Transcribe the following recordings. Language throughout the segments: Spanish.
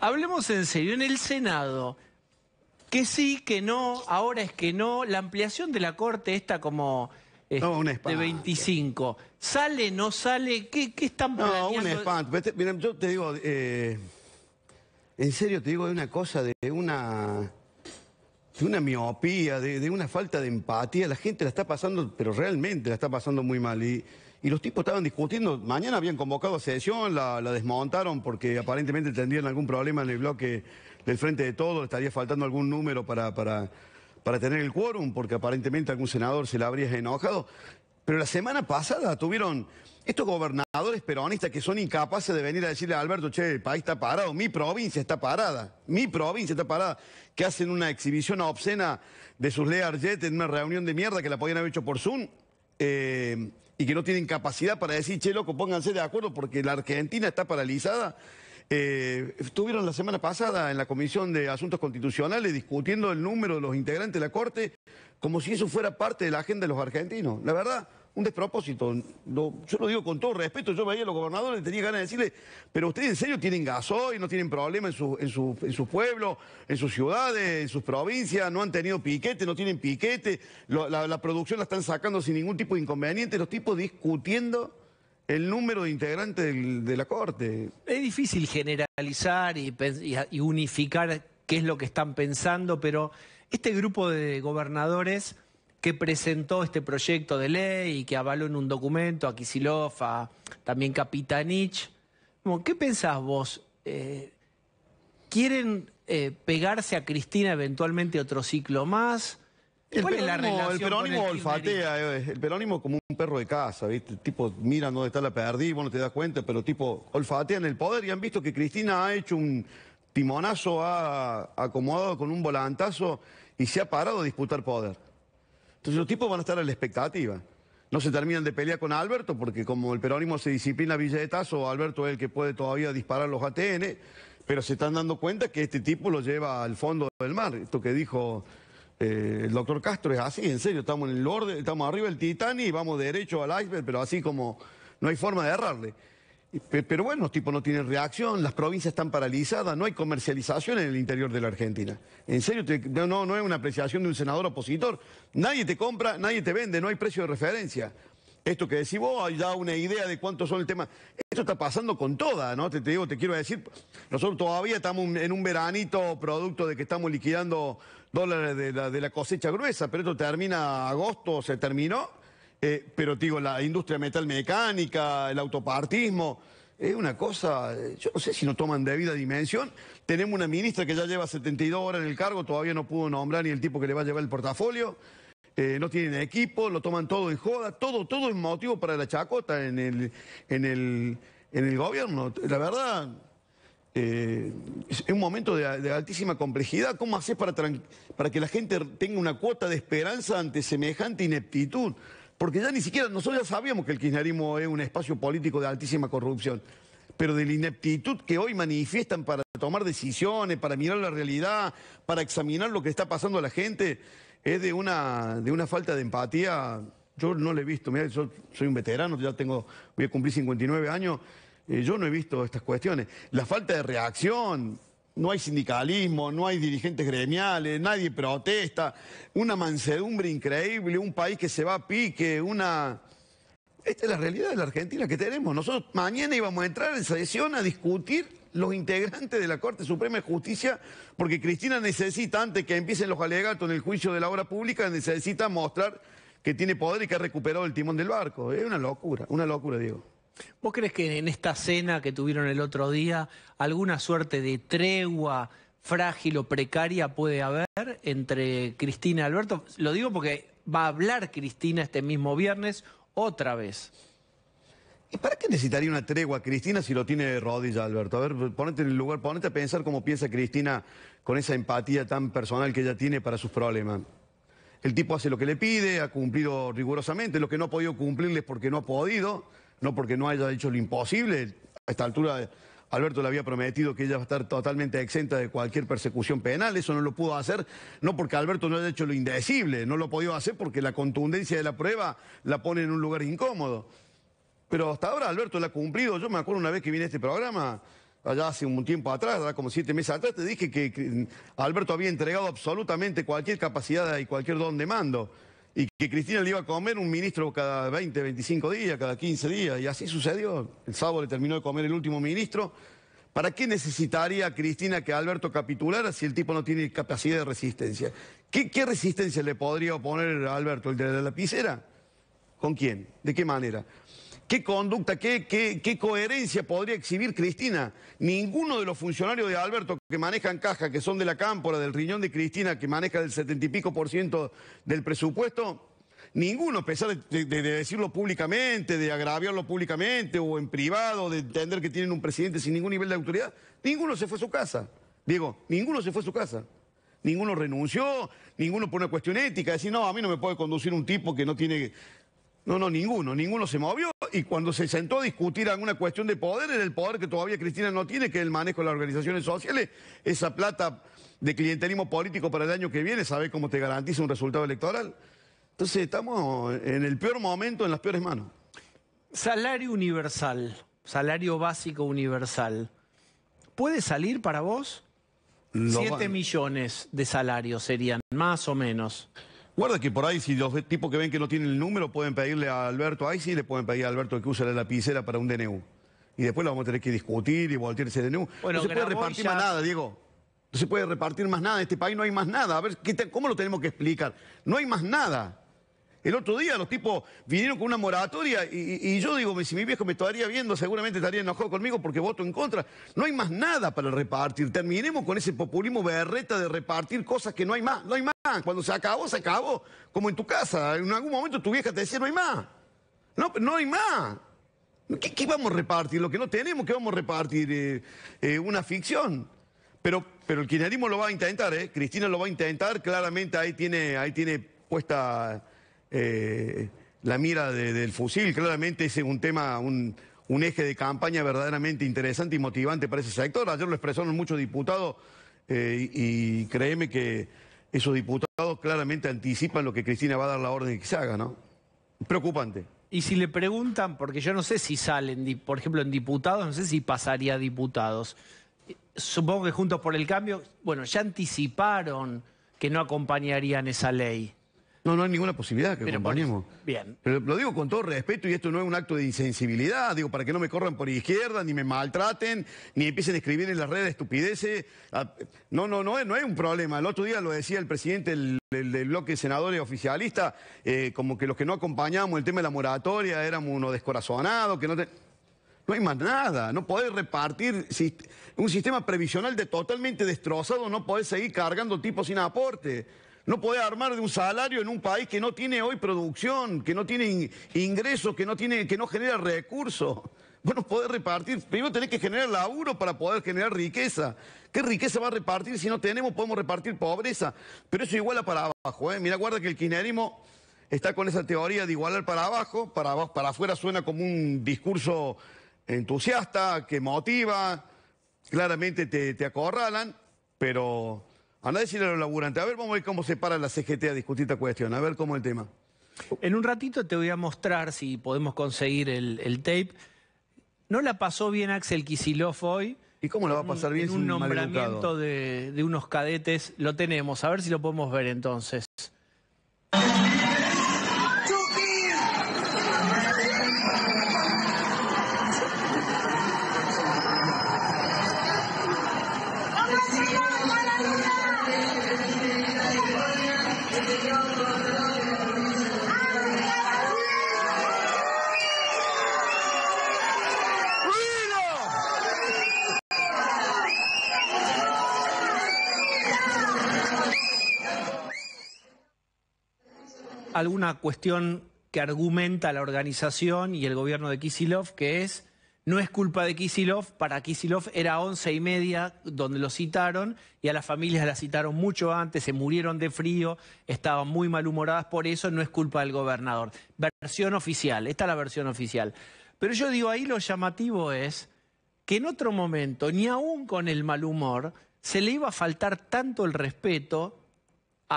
hablemos en serio. En el Senado, que sí, que no, ahora es que no, la ampliación de la Corte está como... Eh, de 25. ¿Sale, no sale? ¿Qué, están planeando? No, un espanto. yo te digo, eh, en serio te digo de una cosa, de una, de una miopía, de, de, una falta de empatía. La gente la está pasando, pero realmente la está pasando muy mal. Y y los tipos estaban discutiendo, mañana habían convocado a sesión, la, desmontaron porque aparentemente tendrían algún problema en el bloque del Frente de Todos, estaría faltando algún número para, para, para tener el quórum, porque aparentemente algún senador se la habría enojado. Pero la semana pasada tuvieron estos gobernadores peronistas que son incapaces de venir a decirle a Alberto, che, el país está parado, mi provincia está parada, mi provincia está parada, que hacen una exhibición obscena de sus leyes en una reunión de mierda que la podían haber hecho por Zoom. Eh, y que no tienen capacidad para decir, che, loco, pónganse de acuerdo porque la Argentina está paralizada. Eh, estuvieron la semana pasada en la Comisión de Asuntos Constitucionales discutiendo el número de los integrantes de la Corte como si eso fuera parte de la agenda de los argentinos. La verdad, un despropósito. yo lo digo con todo respeto, yo veía a los gobernadores, y tenía ganas de decirle, pero ustedes en serio tienen gasoil, no tienen problema en sus en su, en su pueblos, en sus ciudades, en sus provincias, no han tenido piquete, no tienen piquete, la, producción la están sacando sin ningún tipo de inconveniente, los tipos discutiendo el número de integrantes de la Corte. Es difícil generalizar y, y unificar qué es lo que están pensando, pero este grupo de gobernadores que presentó este proyecto de ley y que avaló en un documento a Kisilov, a también Capitanich. ¿Qué pensás vos? Eh, ¿Quieren eh, pegarse a Cristina eventualmente otro ciclo más? el perónimo, el olfatea, eh, el perónimo como un perro de casa, ¿viste? tipo mira dónde está la perdí, vos no te das cuenta, pero tipo en el poder y han visto que Cristina ha hecho un timonazo, ha acomodado con un volantazo y se ha parado a disputar poder. Entonces los tipos van a estar a la expectativa. No se terminan de pelear con Alberto, porque como el peronismo se disciplina billetazo, Alberto es el que puede todavía disparar los ATN, pero se están dando cuenta que este tipo lo lleva al fondo del mar. Esto que dijo eh, el doctor Castro es así, en serio, estamos en el orden, estamos arriba del Titanic y vamos derecho al iceberg, pero así como no hay forma de errarle. Pero bueno, los tipos no tienen reacción, las provincias están paralizadas, no hay comercialización en el interior de la Argentina. En serio, no, no es una apreciación de un senador opositor. Nadie te compra, nadie te vende, no hay precio de referencia. Esto que decís vos, hay ya una idea de cuánto son el tema. Esto está pasando con toda, ¿no? Te, te digo, te quiero decir, nosotros todavía estamos en un veranito producto de que estamos liquidando dólares de la, de la cosecha gruesa, pero esto termina agosto, se terminó eh, pero digo, la industria metalmecánica, el autopartismo, es una cosa, eh, yo no sé si no toman debida dimensión. Tenemos una ministra que ya lleva 72 horas en el cargo, todavía no pudo nombrar ni el tipo que le va a llevar el portafolio. Eh, no tienen equipo, lo toman todo en joda, todo, todo es motivo para la chacota en el, gobierno. La verdad, es un momento de, altísima complejidad. ¿Cómo haces para, para que la gente tenga una cuota de esperanza ante semejante ineptitud? porque ya ni siquiera nosotros ya sabíamos que el kirchnerismo es un espacio político de altísima corrupción, pero de la ineptitud que hoy manifiestan para tomar decisiones, para mirar la realidad, para examinar lo que está pasando a la gente, es de una, de una falta de empatía. Yo no le he visto, mira, yo soy un veterano, ya tengo, voy a cumplir 59 años, eh, yo no he visto estas cuestiones. La falta de reacción, no hay sindicalismo, no hay dirigentes gremiales, nadie protesta, una mansedumbre increíble, un país que se va a pique, una... Esta es la realidad de la Argentina que tenemos. Nosotros mañana íbamos a entrar en sesión a discutir los integrantes de la Corte Suprema de Justicia, porque Cristina necesita, antes que empiecen los alegatos en el juicio de la obra pública, necesita mostrar que tiene poder y que ha recuperado el timón del barco. Es una locura, una locura, Diego. ¿Vos crees que en esta cena que tuvieron el otro día alguna suerte de tregua frágil o precaria puede haber entre Cristina y Alberto? Lo digo porque va a hablar Cristina este mismo viernes otra vez. ¿Y para qué necesitaría una tregua Cristina si lo tiene de rodilla, Alberto? A ver, ponete en el lugar, ponete a pensar cómo piensa Cristina con esa empatía tan personal que ella tiene para sus problemas. El tipo hace lo que le pide, ha cumplido rigurosamente, lo que no ha podido es porque no ha podido no porque no haya hecho lo imposible. A esta altura Alberto le había prometido que ella va a estar totalmente exenta de cualquier persecución penal, eso no lo pudo hacer, no porque Alberto no haya hecho lo indecible, no lo podía hacer porque la contundencia de la prueba la pone en un lugar incómodo. Pero hasta ahora Alberto la ha cumplido, yo me acuerdo una vez que vine a este programa, allá hace un tiempo atrás, como siete meses atrás, te dije que Alberto había entregado absolutamente cualquier capacidad y cualquier don de mando y que Cristina le iba a comer un ministro cada 20, 25 días, cada 15 días, y así sucedió. El sábado le terminó de comer el último ministro. ¿Para qué necesitaría Cristina que Alberto capitulara si el tipo no tiene capacidad de resistencia? ¿Qué, qué resistencia le podría oponer Alberto? ¿El de la lapicera? ¿Con quién? ¿De qué manera? ¿Qué conducta, qué, coherencia podría exhibir Cristina? Ninguno de los funcionarios de Alberto que manejan caja, que son de la cámpora, del riñón de Cristina, que maneja el setenta y pico por ciento del presupuesto, ninguno, a pesar de, decirlo públicamente, de agraviarlo públicamente o en privado, de entender que tienen un presidente sin ningún nivel de autoridad, ninguno se fue a su casa. Diego, ninguno se fue a su casa. Ninguno renunció, ninguno por una cuestión ética, decir, no, a mí no me puede conducir un tipo que no tiene... No, no, ninguno, ninguno se movió y cuando se sentó a discutir alguna cuestión de poder, era el poder que todavía Cristina no tiene, que es el manejo de las organizaciones sociales, esa plata de clientelismo político para el año que viene, sabe cómo te garantiza un resultado electoral. Entonces estamos en el peor momento, en las peores manos. Salario universal, salario básico universal, ¿puede salir para vos? Siete millones de salarios serían, más o menos. Guarda que por ahí, si los tipos que ven que no tienen el número, pueden pedirle a Alberto, ahí sí le pueden pedir a Alberto que use la lapicera para un DNU. Y después lo vamos a tener que discutir y voltear ese DNU. no se puede repartir más nada, Diego. No se puede repartir más nada. En este país no hay más nada. A ver, ¿cómo lo tenemos que explicar? No hay más nada. El otro día los tipos vinieron con una moratoria y, yo digo, pues, si mi viejo me estaría viendo, seguramente estaría enojado conmigo porque voto en contra. No hay más nada para repartir. Terminemos con ese populismo berreta de repartir cosas que no hay más. No hay más. Cuando se acabó, se acabó. Como en tu casa. En algún momento tu vieja te decía, no hay más. No, no hay más. ¿Qué, vamos a repartir? Lo que no tenemos, ¿qué vamos a repartir? Eh, eh, una ficción. Pero, pero el kirchnerismo lo va a intentar, ¿eh? Cristina lo va a intentar, claramente ahí tiene, ahí tiene puesta eh, la mira del fusil. Claramente es un tema, un, eje de campaña verdaderamente interesante y motivante para ese sector. Ayer lo expresaron muchos diputados eh, y créeme que esos diputados claramente anticipan lo que Cristina va a dar la orden que se haga, ¿no? Preocupante. Y si le preguntan, porque yo no sé si salen, por ejemplo, en diputados, no sé si pasaría a diputados. Supongo que Juntos por el Cambio, bueno, ya anticiparon que no acompañarían esa ley. No, no hay ninguna posibilidad que acompañemos. bien. Pero lo digo con todo respeto y esto no es un acto de insensibilidad, digo, para que no me corran por izquierda, ni me maltraten, ni empiecen a escribir en las redes estupideces. Ah, no, no, no, no hay un problema. El otro día lo decía el presidente del, bloque de senadores oficialista, eh, como que los que no acompañamos el tema de la moratoria éramos unos descorazonados, que no... No hay más nada, no podés repartir un sistema previsional de totalmente destrozado, no podés seguir cargando tipos sin aporte. No podés armar de un salario en un país que no tiene hoy producción, que no tiene ingresos, que no, tiene, que no genera recursos. Bueno, no repartir. Primero tenés que generar laburo para poder generar riqueza. ¿Qué riqueza va a repartir? Si no tenemos, podemos repartir pobreza. Pero eso iguala para abajo. ¿eh? Mira, guarda que el kirchnerismo está con esa teoría de igualar para abajo. Para, para afuera suena como un discurso entusiasta, que motiva. Claramente te acorralan, pero Andá a decirle a los laburantes. A ver, vamos a ver cómo se para la CGT a discutir esta cuestión. A ver cómo el tema. En un ratito te voy a mostrar si podemos conseguir el, tape. No la pasó bien Axel Kisilov hoy. ¿Y cómo la va a pasar bien? En un, nombramiento de unos cadetes. Lo tenemos. A ver si lo podemos ver entonces. alguna cuestión que argumenta la organización y el gobierno de Kisilov, que es no es culpa de Kisilov, para Kisilov era once y media donde lo citaron y a las familias las citaron mucho antes, se murieron de frío, estaban muy malhumoradas por eso, no es culpa del gobernador. Versión oficial, esta es la versión oficial. Pero yo digo, ahí lo llamativo es que en otro momento, ni aún con el mal humor, se le iba a faltar tanto el respeto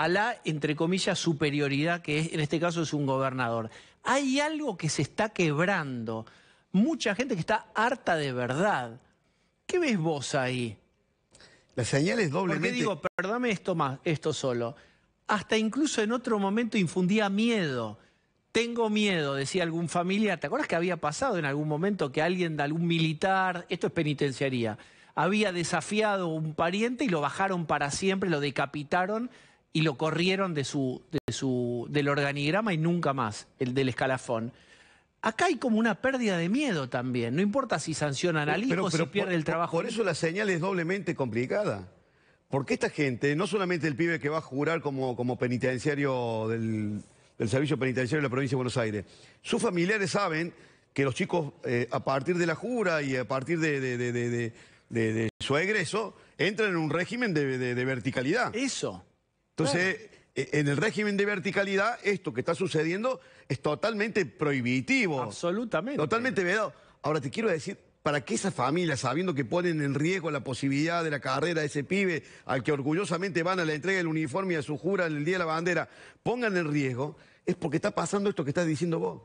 a la, entre comillas, superioridad que es, en este caso es un gobernador. Hay algo que se está quebrando, mucha gente que está harta de verdad. ¿Qué ves vos ahí? señal es doblemente... Porque digo, perdame esto, más, esto solo. Hasta incluso en otro momento infundía miedo. Tengo miedo, decía algún familiar. ¿Te acuerdas que había pasado en algún momento que alguien de algún militar, esto es penitenciaría, había desafiado a un pariente y lo bajaron para siempre, lo decapitaron y lo corrieron de su, de su, del organigrama y nunca más, el del escalafón. Acá hay como una pérdida de miedo también. No importa si sancionan al hijo, pero, si pierde el trabajo. Por eso la señal es doblemente complicada. Porque esta gente, no solamente el pibe que va a jurar como, como penitenciario del, Servicio Penitenciario de la Provincia de Buenos Aires, sus familiares saben que los chicos, eh, a partir de la jura y a partir de, de su egreso, entran en un régimen de verticalidad. Eso. Entonces, eh, en el régimen de verticalidad, esto que está sucediendo es totalmente prohibitivo. Absolutamente. Totalmente vedado. Ahora te quiero decir, para que esa familia, sabiendo que ponen en riesgo la posibilidad de la carrera de ese pibe, al que orgullosamente van a la entrega del uniforme y a su jura en el Día de la Bandera, pongan en riesgo, es porque está pasando esto que estás diciendo vos.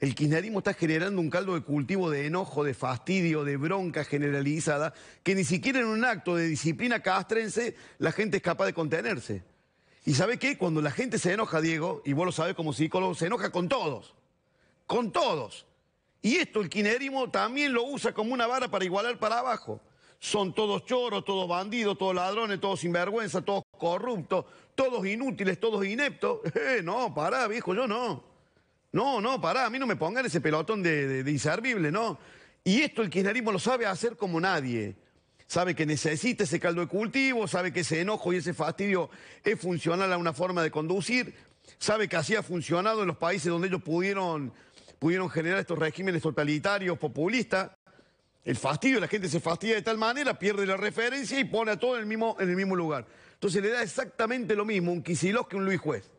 El kirchnerismo está generando un caldo de cultivo de enojo, de fastidio, de bronca generalizada, que ni siquiera en un acto de disciplina castrense la gente es capaz de contenerse. Y sabe qué? Cuando la gente se enoja, Diego, y vos lo sabes como psicólogo, se enoja con todos. Con todos. Y esto el kinerismo también lo usa como una vara para igualar para abajo. Son todos choros, todos bandidos, todos ladrones, todos sinvergüenza, todos corruptos, todos inútiles, todos ineptos. Eh, no, pará, viejo, yo no. No, no, pará, a mí no me pongan ese pelotón de, de, inservible, no. Y esto el kirchnerismo lo sabe hacer como nadie sabe que necesita ese caldo de cultivo, sabe que ese enojo y ese fastidio es funcional a una forma de conducir, sabe que así ha funcionado en los países donde ellos pudieron, pudieron generar estos regímenes totalitarios, populistas. El fastidio, la gente se fastidia de tal manera, pierde la referencia y pone a todo en el mismo, en el mismo lugar. Entonces le da exactamente lo mismo un Kicillof que un Luis Juez.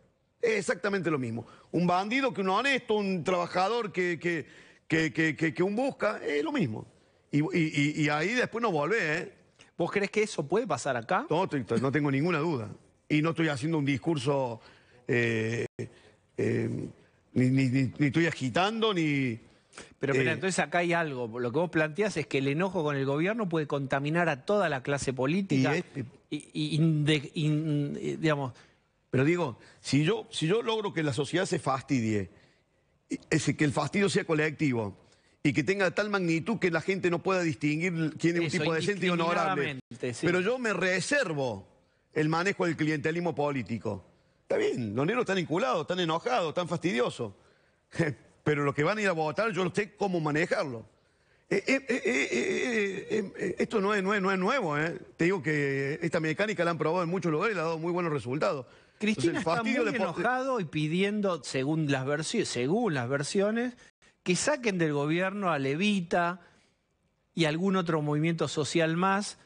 Es exactamente lo mismo. Un bandido que un honesto, un trabajador que, que, que, que un busca, es lo mismo. Y, ahí después no volvé, ¿eh? ¿Vos crees que eso puede pasar acá? No, no tengo ninguna duda. Y no estoy haciendo un discurso, eh, em, ni, estoy agitando, ni... Pero mira, eh, entonces acá hay algo. Lo que vos planteás es que el enojo con el gobierno puede contaminar a toda la clase política. Y, eh, digamos... Pero digo, si yo, si yo logro que la sociedad se fastidie, que el fastidio sea colectivo, y que tenga tal magnitud que la gente no pueda distinguir quién es un tipo decente y honorable. Pero yo me reservo el manejo del clientelismo político. Está bien, los negros están inculados... están enojados, están fastidiosos. Pero los que van a ir a votar, yo no sé cómo manejarlo. Eh, eh, eh, esto no es, no es, nuevo, Te digo que esta mecánica la han probado en muchos lugares y le ha dado muy buenos resultados. Cristina está muy enojado y pidiendo, según las, versiones, según las versiones, que saquen del gobierno a Levita y algún otro movimiento social más.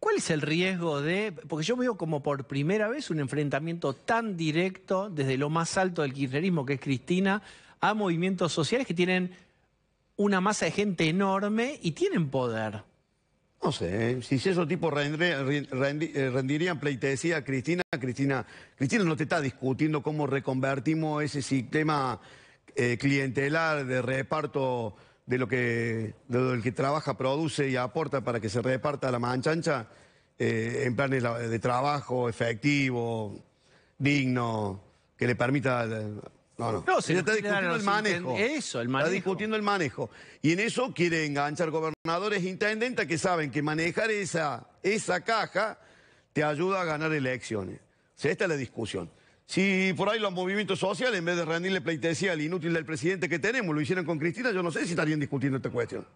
¿Cuál es el riesgo de.? Porque yo veo como por primera vez un enfrentamiento tan directo desde lo más alto del kirchnerismo, que es Cristina, a movimientos sociales que tienen una masa de gente enorme y tienen poder. No sé, si esos tipos eh, rendirían pleitesía a Cristina, Cristina, Cristina no te está discutiendo cómo reconvertimos ese sistema eh, clientelar, de reparto de lo, que, de que trabaja, produce y aporta para que se reparta la manchancha eh, en planes de trabajo efectivo, digno, que le permita... Eh, no, no, se está discutiendo el manejo. Eso, Está discutiendo el manejo. Y en eso quiere enganchar gobernadores e intendentes que saben que manejar esa, esa caja te ayuda a ganar elecciones. O sea, esta es la discusión. Si por ahí los movimientos sociales, en vez de rendirle pleitesía al inútil del presidente que tenemos, lo hicieran con Cristina, yo no sé si estarían discutiendo esta cuestión.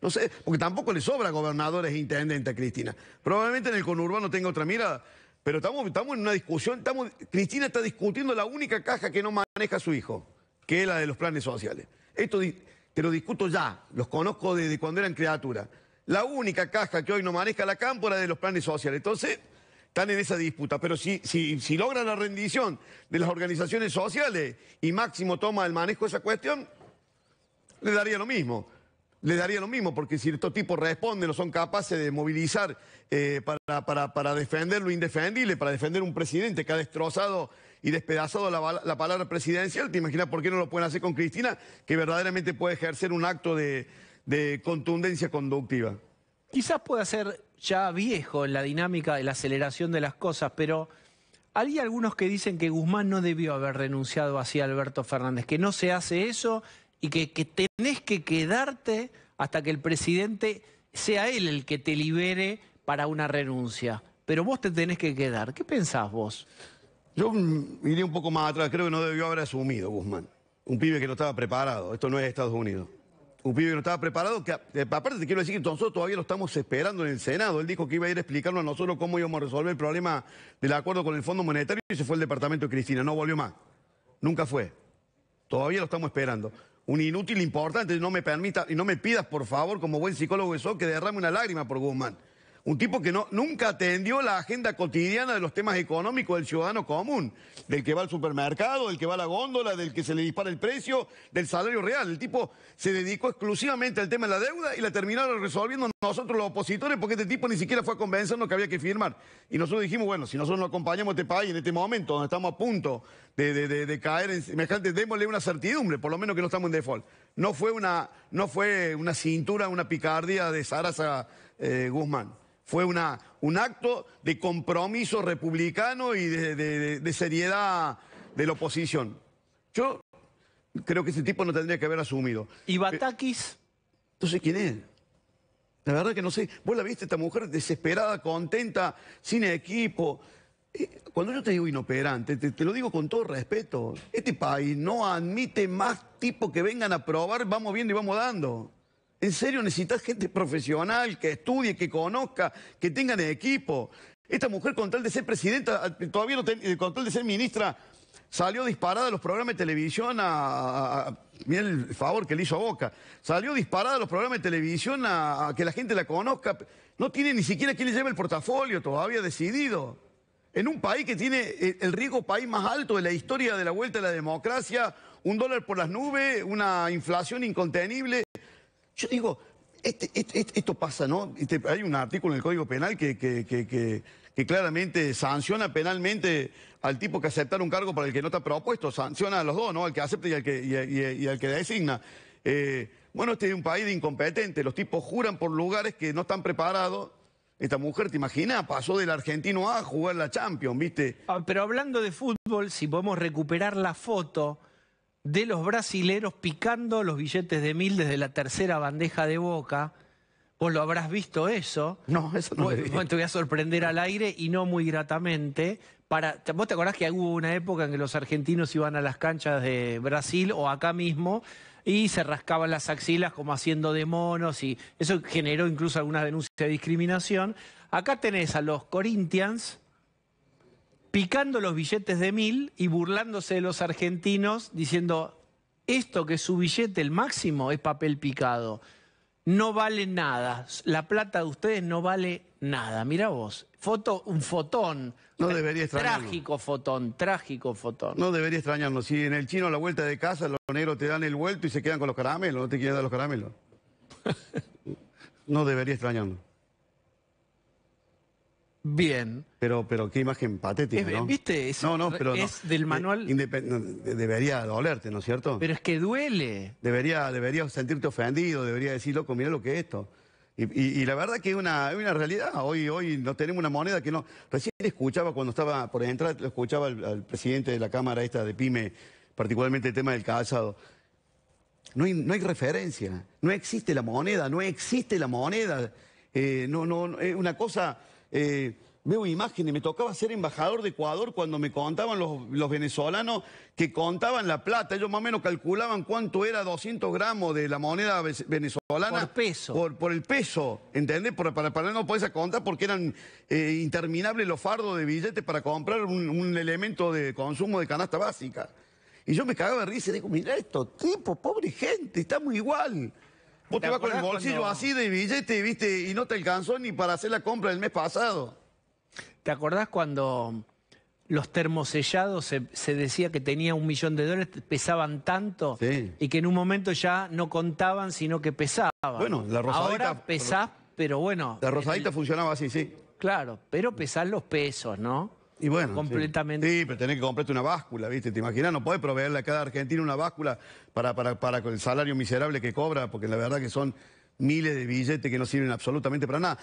No sé, porque tampoco le sobra gobernadores e intendentes a Cristina. Probablemente en el conurbano tenga otra mirada, pero estamos, estamos en una discusión, estamos, Cristina está discutiendo la única caja que no maneja su hijo, que es la de los planes sociales. Esto te lo discuto ya, los conozco desde cuando eran criaturas. La única caja que hoy no maneja la cámpora de los planes sociales. Entonces, están en esa disputa. Pero si, si, si logran la rendición de las organizaciones sociales y Máximo toma el manejo de esa cuestión, le daría lo mismo. Le daría lo mismo, porque si estos tipos responden o son capaces de movilizar eh, para, para, para, defender lo indefendible, para defender un presidente que ha destrozado y despedazado la, palabra presidencial, ¿te imaginas por qué no lo pueden hacer con Cristina, que verdaderamente puede ejercer un acto de, de contundencia conductiva? Quizás pueda ser ya viejo en la dinámica de la aceleración de las cosas, pero hay algunos que dicen que Guzmán no debió haber renunciado así a Alberto Fernández, que no se hace eso y que, tenés que quedarte hasta que el presidente sea él el que te libere para una renuncia. Pero vos te tenés que quedar. ¿Qué pensás vos? Yo mm, iré un poco más atrás, creo que no debió haber asumido Guzmán. Un pibe que no estaba preparado. Esto no es Estados Unidos un pibe no estaba preparado, que eh, aparte te quiero decir que nosotros todavía lo estamos esperando en el Senado. Él dijo que iba a ir a explicarnos a nosotros cómo íbamos a resolver el problema del acuerdo con el Fondo Monetario y se fue el departamento de Cristina, no volvió más. Nunca fue. Todavía lo estamos esperando. Un inútil importante, no me permita, y no me pidas, por favor, como buen psicólogo que soy, que derrame una lágrima por Guzmán. Un tipo que nunca atendió la agenda cotidiana de los temas económicos del ciudadano común, del que va al supermercado, del que va a la góndola, del que se le dispara el precio, del salario real. El tipo se dedicó exclusivamente al tema de la deuda y la terminaron resolviendo nosotros los opositores porque este tipo ni siquiera fue a convencernos que había que firmar. Y nosotros dijimos, bueno, si nosotros no acompañamos a este país en este momento donde estamos a punto de, caer en semejante, démosle una certidumbre, por lo menos que no estamos en default. No fue una, cintura, una picardía de Sarasa eh, Guzmán. Fue una, un acto de compromiso republicano y de, seriedad de la oposición. Yo creo que ese tipo no tendría que haber asumido. ¿Y Batakis? sé ¿quién es? La verdad que no sé. Vos la viste, esta mujer desesperada, contenta, sin equipo. Eh, cuando yo te digo inoperante, te, te, lo digo con todo respeto. Este país no admite más tipos que vengan a probar, vamos viendo y vamos dando. En serio, necesitas gente profesional, que estudie, que conozca, que tengan equipo. Esta mujer, con tal de ser presidenta, todavía no eh, con tal de ser ministra, salió disparada de los programas de televisión a, a, el favor que le hizo a Boca. Salió disparada de los programas de televisión a, que la gente la conozca. No tiene ni siquiera quien le lleve el portafolio todavía decidido. En un país que tiene eh, el riesgo país más alto de la historia de la vuelta a la democracia, un dólar por las nubes, una inflación incontenible. Yo digo, este, este, este, esto pasa, ¿no? hay un artículo en el Código Penal que, claramente sanciona penalmente al tipo que acepta un cargo para el que no está propuesto, sanciona a los dos, ¿no? Al que acepta y al que, y, que designa. Eh, bueno, este es un país de incompetentes, los tipos juran por lugares que no están preparados. Esta mujer, te imaginas, pasó del argentino A jugar la Champions, ¿viste? Ah, pero hablando de fútbol, si podemos recuperar la foto de los brasileros picando los billetes de mil desde la tercera bandeja de boca. Vos lo habrás visto eso. No, eso no. te voy a sorprender al aire y no muy gratamente. Para, ¿Vos te acordás que hubo una época en que los argentinos iban a las canchas de Brasil o acá mismo y se rascaban las axilas como haciendo de monos y eso generó incluso algunas denuncias de discriminación? Acá tenés a los Corinthians, picando los billetes de mil y burlándose de los argentinos, diciendo, esto que es su billete el máximo es papel picado, no vale nada, la plata de ustedes no vale nada, mira vos, foto, un fotón. No debería extrañarnos. Trágico fotón, trágico fotón. No debería extrañarnos, si en el chino a la vuelta de casa los negros te dan el vuelto y se quedan con los caramelos, no te quieren dar los caramelos. no debería extrañarnos. Bien. Pero, pero qué imagen patética, ¿no? ¿Viste? Es, no, no, pero es del eh, manual... debería dolerte, ¿no es cierto? Pero es que duele. Debería, debería sentirte ofendido, debería decir, loco, mira lo que es esto. Y, la verdad que es una, realidad. Hoy, hoy no tenemos una moneda que no... Recién escuchaba cuando estaba por entrar, escuchaba al, presidente de la Cámara esta de PYME, particularmente el tema del calzado. No hay, no hay referencia, no existe la moneda, no existe la moneda. Eh, no, no, es una cosa eh, veo imágenes, me tocaba ser embajador de Ecuador cuando me contaban los, venezolanos que contaban la plata, ellos más o menos calculaban cuánto era 200 gramos de la moneda venezolana. Por el peso, ¿entendés? para, para, no poder contar porque eran eh, interminables los fardos de billetes para comprar un, elemento de consumo de canasta básica. Y yo me cagaba de risa y digo, mira esto, tipo, pobre gente, estamos igual. Vos te, vas con el bolsillo así de billete, viste, y no te alcanzó ni para hacer la compra del mes pasado. ¿Te acordás cuando los termosellados se, se, decía que tenía un millón de dólares, pesaban tanto y que en un momento ya no contaban, sino que pesaban. Bueno, la rosadita. Ahora pesás, pero bueno. La rosadita funcionaba así, sí. Claro, pero pesás los pesos, ¿no? Y bueno, Sí, pero tenés que comprarte una báscula, ¿viste? ¿Te imaginas? No puede proveerle a cada argentino una báscula para, para el salario miserable que cobra, porque la verdad que son miles de billetes que no sirven absolutamente para nada.